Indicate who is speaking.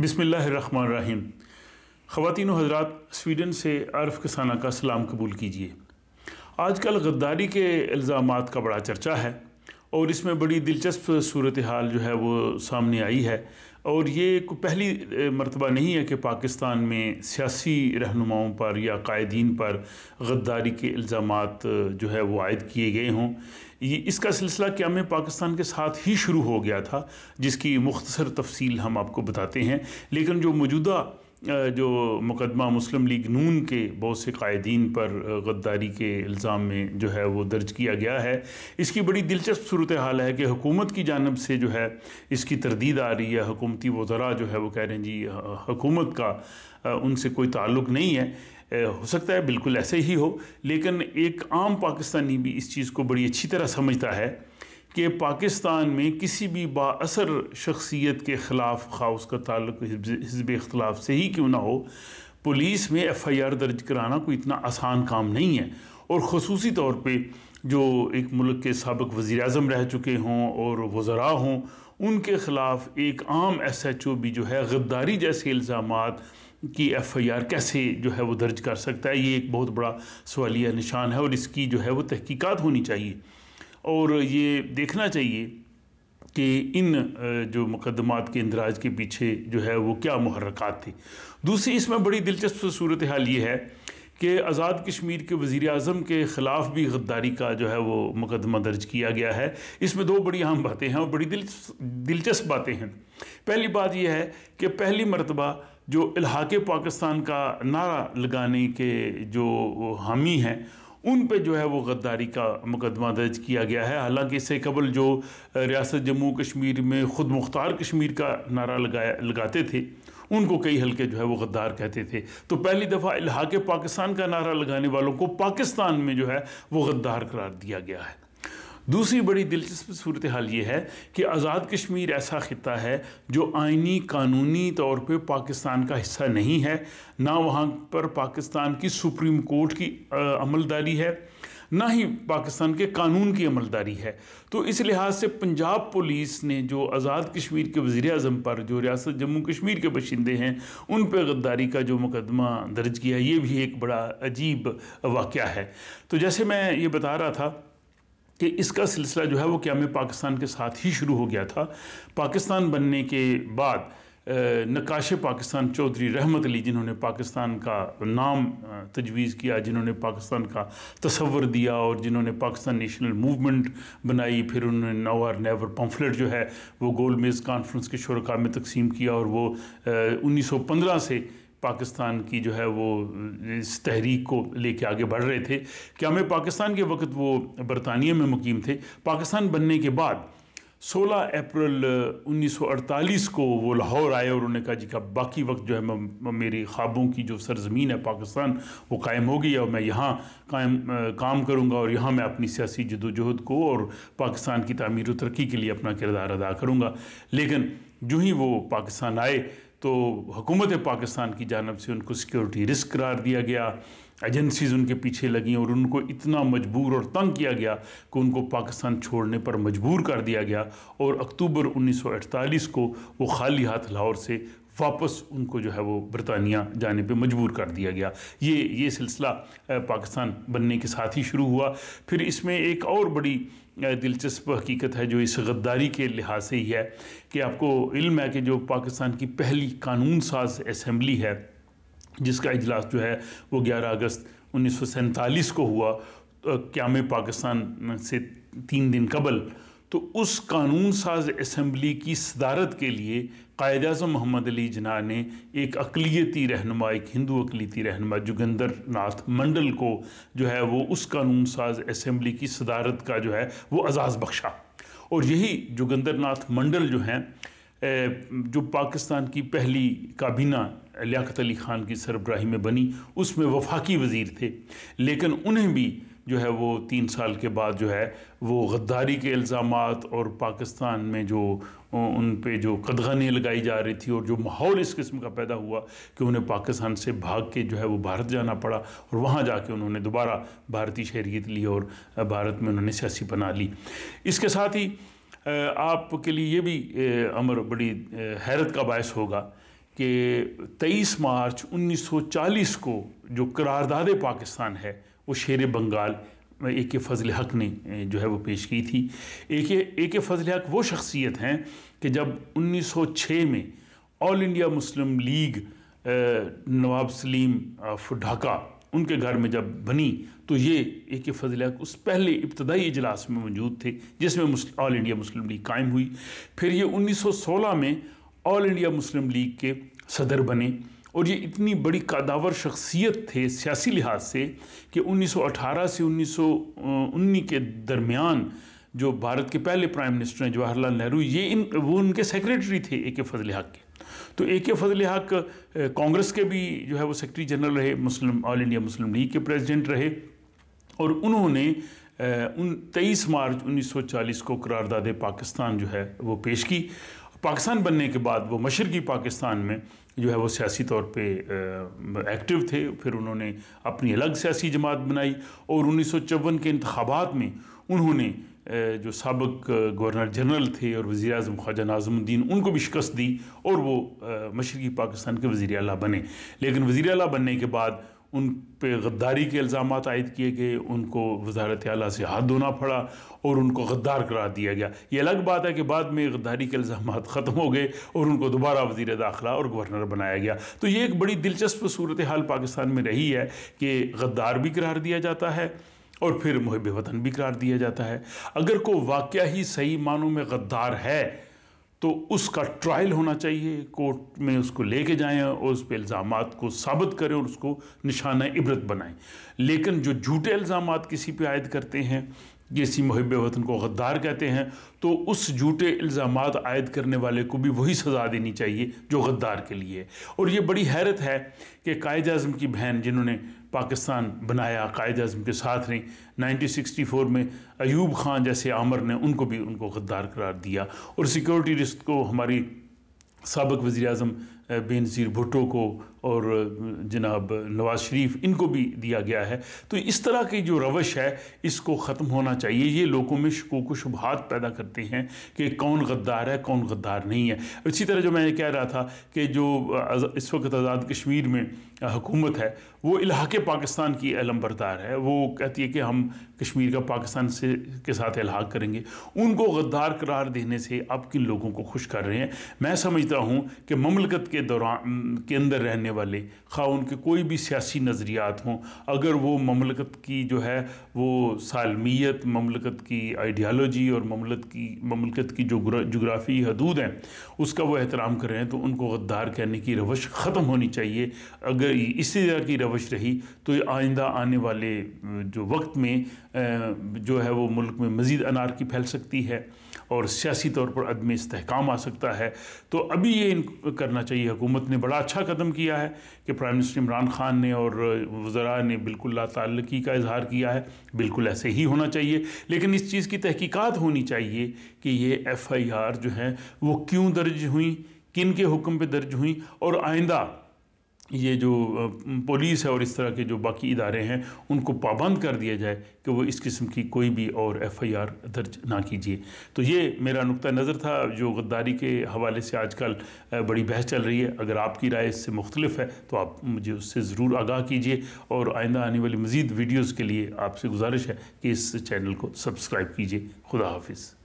Speaker 1: बिसमीम ख़वान हजरात स्वीडन से अरफ किसाना का सलाम कबूल कीजिए आजकल गद्दारी के इल्ज़ाम का बड़ा चर्चा है और इसमें बड़ी दिलचस्प सूरत हाल जो है वो सामने आई है और ये पहली मरतबा नहीं है कि पाकिस्तान में सियासी रहनुमाओं पर या कायदीन पर गद्दारी के इल्ज़ाम जो है वो आयद किए गए हों ये इसका सिलसिला में पाकिस्तान के साथ ही शुरू हो गया था जिसकी मुख्तसर तफसील हम आपको बताते हैं लेकिन जो मौजूदा जो मुकदमा मुस्लिम लीग नून के बहुत से कायदीन पर गद्दारी के इल्ज़ाम में जो है वो दर्ज किया गया है इसकी बड़ी दिलचस्प सूरत हाल है कि हुकूमत की जानब से जो है इसकी तरदीद आ रही है हुकूमती वजरा जो है वो कह रहे हैं जी हकूमत का उनसे कोई ताल्लुक नहीं है हो सकता है बिल्कुल ऐसे ही हो लेकिन एक आम पाकिस्तानी भी इस चीज़ को बड़ी अच्छी तरह समझता है कि पाकिस्तान में किसी भी बासर शख्सियत के ख़िलाफ़ खा उसका ताल्लुक हिजब इख्तलाफ से ही क्यों ना हो पुलिस में एफ़ आई आर दर्ज कराना कोई इतना आसान काम नहीं है और खसूसी तौर पर जो एक मुल्क के सबक वज़ी अजम रह चुके हों और वज़रा हों उनके ख़िलाफ़ एक आम एस एच ओ भी जो है गद्दारी जैसे इल्ज़ाम की एफ़ आई आर कैसे जो है वो दर्ज कर सकता है ये एक बहुत बड़ा सवालिया निशान है और इसकी जो है वो तहकीकात होनी चाहिए और ये देखना चाहिए कि इन जो मुकदमात के इंदराज के पीछे जो है वो क्या महरक़ात थी दूसरी इसमें बड़ी दिलचस्प सूरत हाल ये है कि आज़ाद कश्मीर के वज़ी अजम के ख़िलाफ़ भी गद्दारी का जो है वो मुकदमा दर्ज किया गया है इसमें दो बड़ी अहम बातें हैं और बड़ी दिलचस्प बातें हैं पहली बात यह है कि पहली मरतबा जो इलाके पाकिस्तान का नारा लगाने के जो हामी हैं उन पे जो है वो गद्दारी का मुकदमा दर्ज किया गया है हालांकि इससे कबल जो रियासत जम्मू कश्मीर में ख़ुद मुख्तार कश्मीर का नारा लगाया लगाते थे उनको कई हल्के जो है वो गद्दार कहते थे तो पहली दफ़ा इलाहा पाकिस्तान का नारा लगाने वालों को पाकिस्तान में जो है वो गद्दार करार दिया गया है दूसरी बड़ी दिलचस्प सूरत हाल ये है कि आज़ाद कश्मीर ऐसा ख़त्ता है जो आइनी कानूनी तौर पर पाकिस्तान का हिस्सा नहीं है ना वहाँ पर पाकिस्तान की सुप्रीम कोर्ट की अमलदारी है ना ही पाकिस्तान के कानून की अमलदारी है तो इस लिहाज से पंजाब पुलिस ने जो आज़ाद कश्मीर के वज़ी अजम पर जो रियासत जम्मू कश्मीर के बशिंदे हैं उन पर गद्दारी का जो मुकदमा दर्ज किया ये भी एक बड़ा अजीब वाक़ है तो जैसे मैं ये बता रहा था कि इसका सिलसिला जो है वो क्या में पाकिस्तान के साथ ही शुरू हो गया था पाकिस्तान बनने के बाद नकाश पाकिस्तान चौधरी रहमत अली जिन्होंने पाकिस्तान का नाम तजवीज़ किया जिन्होंने पाकिस्तान का तस्वर दिया और जिन्होंने पाकिस्तान नेशनल मूवमेंट बनाई फिर उन्होंने नव आर नेवर पम्फलेट जो है वो गोल मेज़ कॉन्फ्रेंस के शुरा में तकसीम किया और वो उन्नीस सौ पंद्रह से पाकिस्तान की जो है वो इस तहरीक को लेके आगे बढ़ रहे थे क्या मैं पाकिस्तान के वक्त वो बरतानिया में मुकीम थे पाकिस्तान बनने के बाद 16 अप्रैल 1948 को वो लाहौर आए और उन्होंने कहा जी का बाकी वक्त जो है मेरी ख्वाबों की जो सरजमीन है पाकिस्तान वो कायम हो गई और मैं यहाँ कायम काम करूँगा और यहाँ मैं अपनी सियासी जदोजहद को और पाकिस्तान की तमीर व तरक्की के लिए अपना किरदार अदा करूँगा लेकिन जो ही वो पाकिस्तान आए तो हुकूमत पाकिस्तान की जानब से उनको सिक्योरिटी रिस्क करार दिया गया एजेंसीज उनके पीछे लगी और उनको इतना मजबूर और तंग किया गया कि उनको पाकिस्तान छोड़ने पर मजबूर कर दिया गया और अक्टूबर 1948 को वो खाली हाथ लाहौर से वापस उनको जो है वो बरतानिया जाने पे मजबूर कर दिया गया ये ये सिलसिला पाकिस्तान बनने के साथ ही शुरू हुआ फिर इसमें एक और बड़ी दिलचस्प हकीकत है जो इस गद्दारी के लिहाज से ही है कि आपको इल्म है कि जो पाकिस्तान की पहली कानून साज असम्बली है जिसका इजलास जो है वो 11 अगस्त उन्नीस को हुआ क्याम पाकिस्तान से तीन दिन कबल तो उस कानून साज असम्बली की सदारत के लिए कायद अजम मोहम्मद अली जना ने एक अकलीती रहनमा एक हिंदू अकलीती रहनमा जोगिंदर नाथ मंडल को जो है वो उस कानून साज असम्बली की सदारत का जो है वो एजाज़ बख्शा और यही जोगिंदर नाथ मंडल जो हैं जो पाकिस्तान की पहली काबीना लियाकत अली ख़ान की सरबराही में बनी उसमें वफाकी वज़ीर थे लेकिन उन्हें भी जो है वो तीन साल के बाद जो है वो गद्दारी के इल्ज़ाम और पाकिस्तान में जो उन पर जो कदगनी लगाई जा रही थी और जो माहौल इस किस्म का पैदा हुआ कि उन्हें पाकिस्तान से भाग के जो है वो भारत जाना पड़ा और वहाँ जाके उन्होंने दोबारा भारतीय शहरीत ली और भारत में उन्होंने सियासी बना ली इसके साथ ही आपके लिए ये भी अमर बड़ी हैरत का बायस होगा कि 23 मार्च 1940 को जो करारदाद पाकिस्तान है वो शेर बंगाल ए के फजल हक ने जो है वो पेश की थी ए के ए के फजल हक वो शख्सियत हैं कि जब 1906 में all India Muslim League Nawab Salim of Dhaka उनके घर में जब बनी तो ये ए के फजल हक उस पहले इब्तदाई इजलास में मौजूद थे जिसमें ऑल इंडिया मुस्लिम लीग कायम हुई फिर ये 1916 में ऑल इंडिया मुस्लिम लीग के सदर बने और ये इतनी बड़ी कादावर शख्सियत थे सियासी लिहाज से कि 1918 से उन्नीस के दरमियान जो भारत के पहले प्राइम मिनिस्टर हैं जवाहरलाल नेहरू ये इन वो उनके सेक्रेटरी थे ए के फजल हक के तो ए के फजल हक कांग्रेस के भी जो है वो सेक्रेटरी जनरल रहे Muslim all India Muslim League के प्रेसिडेंट रहे और उन्होंने उन तेईस मार्च 1940 को करारदाद पाकिस्तान जो है वो पेश की पाकिस्तान बनने के बाद वो मशरक़ी पाकिस्तान में जो है वो सियासी तौर पे एक्टिव थे फिर उन्होंने अपनी अलग सियासी जमात बनाई और उन्नीस के इंतबात में उन्होंने जो सबक गवर्नर जनरल थे और वज़ी अजम ख्वाजा नाजमुद्दीन उनको भी शिकस्त दी और वो मशरक़ी पाकिस्तान के वज़ी अला बने लेकिन वज़ी अल बनने के बाद उन पर गद्दारी के इल्ज़ाम आयद किए गए उनको वजारत अली से हाथ धोना पड़ा और उनको गद्दार करार दिया गया ये अलग बात है कि बाद में गद्दारी के इल्ज़ाम ख़त्म हो गए और उनको दोबारा वज़ी दाखिला और गवर्नर बनाया गया तो ये एक बड़ी दिलचस्प सूरत हाल पाकिस्तान में रही है कि गद्दार भी करार दिया जाता है और फिर मुहब वतन भी करार दिया जाता है अगर को वाक़ ही सही मानों में गद्दार है तो उसका ट्रायल होना चाहिए कोर्ट में उसको लेके जाएं और उस पर इल्ज़ाम को साबित करें और उसको निशाना इबरत बनाएं लेकिन जो झूठे इल्ज़ाम किसी पे आयद करते हैं जैसी महब वतन को गद्दार कहते हैं तो उस झूठे इल्ज़ाम आयद करने वाले को भी वही सज़ा देनी चाहिए जो गद्दार के लिए और ये बड़ी हैरत है कि कायद अजम की बहन जिन्होंने पाकिस्तान बनाया कायद अजम के साथ रहीं फोर में अयूब खान जैसे आमर ने उनको भी उनको गद्दार करार दिया और सिक्योरिटी रिस्क को हमारी सबक वज़ी अजम बेनज़ीर भुट्टो को और जनाब नवाज़ शरीफ इनको भी दिया गया है तो इस तरह की जो रवश है इसको ख़त्म होना चाहिए ये लोगों में शकूक शुबहत पैदा करते हैं कि कौन गद्दार है कौन गद्दार नहीं है इसी तरह जो मैं कह रहा था कि जो इस वक्त आज़ाद कश्मीर में हुकूमत है वो इलाके पाकिस्तान की अलम बरदार है वो कहती है कि हम कश्मीर का पाकिस्तान से के साथ इलाहा करेंगे उनको गद्दार करार देने से आप किन लोगों को खुश कर रहे हैं मैं समझता हूँ कि ममलकत के के दौरान के अंदर रहने वाले खा उनके कोई भी सियासी नज़रियात हों अगर वो ममलकत की जो है वो सालमियत ममलकत की आइडियालॉजी और ममलत की ममलकत की जो जोग्राफ़ी हदूद हैं उसका वो एहतराम कर रहे हैं तो उनको गद्दार कहने की रवश ख़त्म होनी चाहिए अगर इसी तरह की रवश रही तो आइंदा आने वाले जो वक्त में जो है वो मुल्क में मज़ीद अनार की फैल सकती है और सियासी तौर पर अदम इसकाम आ सकता है तो अभी ये करना चाहिए हुकूमत ने बड़ा अच्छा कदम किया है कि प्राइम मिनिस्टर इमरान खान ने और वज़रा ने बिल्कुल लातालगी का इजहार किया है बिल्कुल ऐसे ही होना चाहिए लेकिन इस चीज़ की तहकीकात होनी चाहिए कि ये एफ़ आई आर जो हैं वो क्यों दर्ज हुई किन के हुक्म पे दर्ज हुई और आइंदा ये जो पुलिस है और इस तरह के जो बाकी इदारे हैं उनको पाबंद कर दिया जाए कि वो इस किस्म की कोई भी और एफआईआर दर्ज ना कीजिए तो ये मेरा नुक़ नज़र था जो गद्दारी के हवाले से आजकल बड़ी बहस चल रही है अगर आपकी राय इससे मुख्तलिफ है तो आप मुझे उससे ज़रूर आगाह कीजिए और आइंदा आने वाली मज़ीद वीडियोज़ के लिए आपसे गुजारिश है कि इस चैनल को सब्सक्राइब कीजिए खुदा हाफिज़